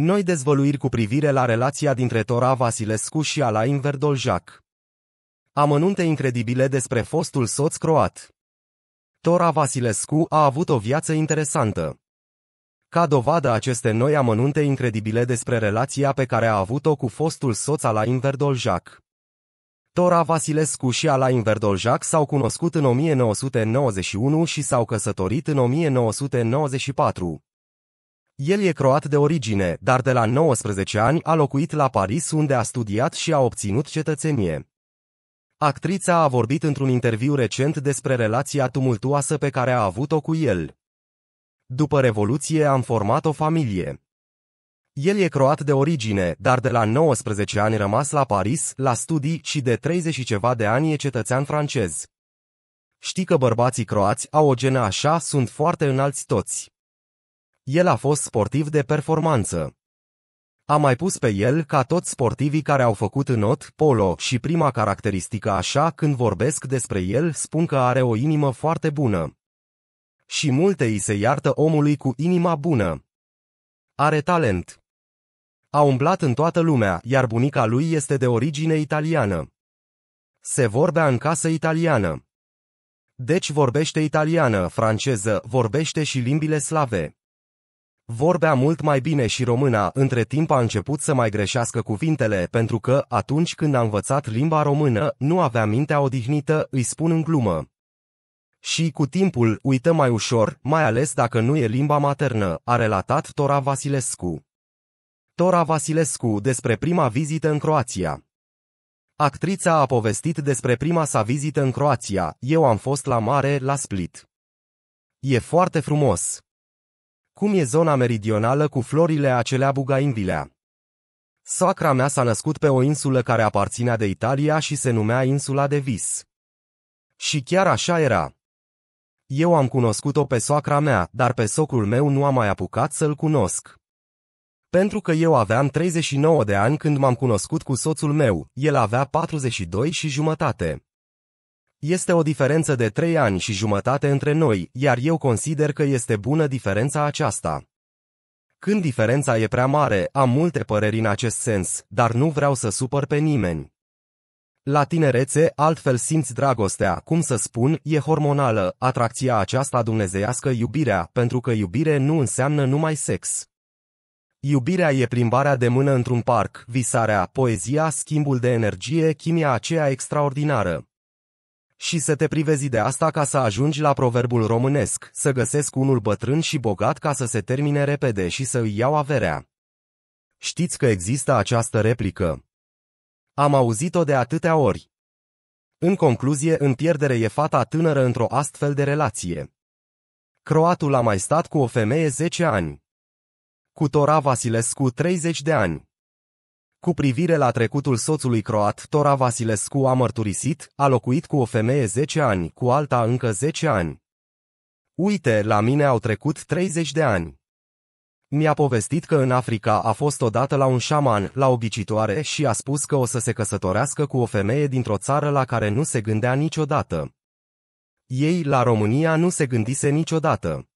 Noi dezvăluiri cu privire la relația dintre Tora Vasilescu și Alain Verdoljac. Amănunte incredibile despre fostul soț croat. Tora Vasilescu a avut o viață interesantă. Ca dovadă aceste noi amănunte incredibile despre relația pe care a avut-o cu fostul soț Alain Verdoljac. Tora Vasilescu și Alain Verdoljac s-au cunoscut în 1991 și s-au căsătorit în 1994. El e croat de origine, dar de la 19 ani a locuit la Paris unde a studiat și a obținut cetățenie. Actrița a vorbit într-un interviu recent despre relația tumultuoasă pe care a avut-o cu el. După Revoluție am format o familie. El e croat de origine, dar de la 19 ani rămas la Paris, la studii și de 30 și ceva de ani e cetățean francez. Știi că bărbații croați au o genă așa, sunt foarte înalți toți. El a fost sportiv de performanță. A mai pus pe el ca toți sportivii care au făcut înot, polo și prima caracteristică așa când vorbesc despre el spun că are o inimă foarte bună. Și multe îi se iartă omului cu inima bună. Are talent. A umblat în toată lumea, iar bunica lui este de origine italiană. Se vorbea în casă italiană. Deci vorbește italiană, franceză, vorbește și limbile slave. Vorbea mult mai bine și româna, între timp a început să mai greșească cuvintele, pentru că, atunci când a învățat limba română, nu avea mintea odihnită, îi spun în glumă. Și cu timpul uită mai ușor, mai ales dacă nu e limba maternă, a relatat Tora Vasilescu. Tora Vasilescu despre prima vizită în Croația. Actrița a povestit despre prima sa vizită în Croația, eu am fost la mare, la Split. E foarte frumos. Cum e zona meridională cu florile acelea bugainvilea? Soacra mea s-a născut pe o insulă care aparținea de Italia și se numea insula de Vis. Și chiar așa era. Eu am cunoscut-o pe soacra mea, dar pe socul meu nu am mai apucat să-l cunosc. Pentru că eu aveam 39 de ani când m-am cunoscut cu soțul meu, el avea 42 și jumătate. Este o diferență de trei ani și jumătate între noi, iar eu consider că este bună diferența aceasta. Când diferența e prea mare, am multe păreri în acest sens, dar nu vreau să supăr pe nimeni. La tinerețe, altfel simți dragostea, cum să spun, e hormonală, atracția aceasta dumnezeiască iubirea, pentru că iubire nu înseamnă numai sex. Iubirea e plimbarea de mână într-un parc, visarea, poezia, schimbul de energie, chimia aceea extraordinară și să te privezi de asta ca să ajungi la proverbul românesc, să găsesc unul bătrân și bogat ca să se termine repede și să îi iau averea. Știți că există această replică. Am auzit-o de atâtea ori. În concluzie, în pierdere e fata tânără într-o astfel de relație. Croatul a mai stat cu o femeie 10 ani. Cu Tora Vasilescu 30 de ani. Cu privire la trecutul soțului croat, Tora Vasilescu a mărturisit, a locuit cu o femeie 10 ani, cu alta încă 10 ani. Uite, la mine au trecut 30 de ani. Mi-a povestit că în Africa a fost odată la un șaman, la o ghicitoare și a spus că o să se căsătorească cu o femeie dintr-o țară la care nu se gândea niciodată. Ei la România nu se gândise niciodată.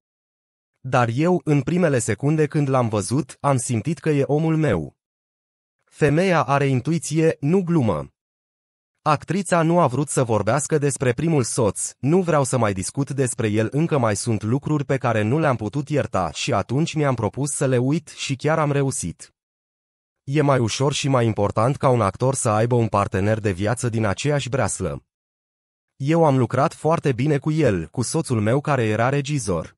Dar eu, în primele secunde când l-am văzut, am simțit că e omul meu. Femeia are intuiție, nu glumă. Actrița nu a vrut să vorbească despre primul soț, nu vreau să mai discut despre el, încă mai sunt lucruri pe care nu le-am putut ierta și atunci mi-am propus să le uit și chiar am reușit. E mai ușor și mai important ca un actor să aibă un partener de viață din aceeași breaslă. Eu am lucrat foarte bine cu el, cu soțul meu care era regizor.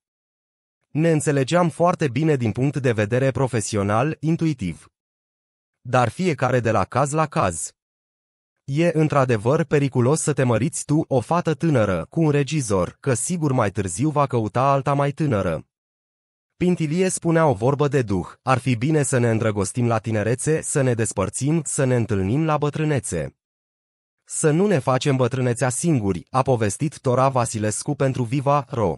Ne înțelegeam foarte bine din punct de vedere profesional, intuitiv dar fiecare de la caz la caz. E într-adevăr periculos să te măriți tu, o fată tânără, cu un regizor, că sigur mai târziu va căuta alta mai tânără. Pintilie spunea o vorbă de duh, ar fi bine să ne îndrăgostim la tinerețe, să ne despărțim, să ne întâlnim la bătrânețe. Să nu ne facem bătrânețea singuri, a povestit Tora Vasilescu pentru Viva Ro.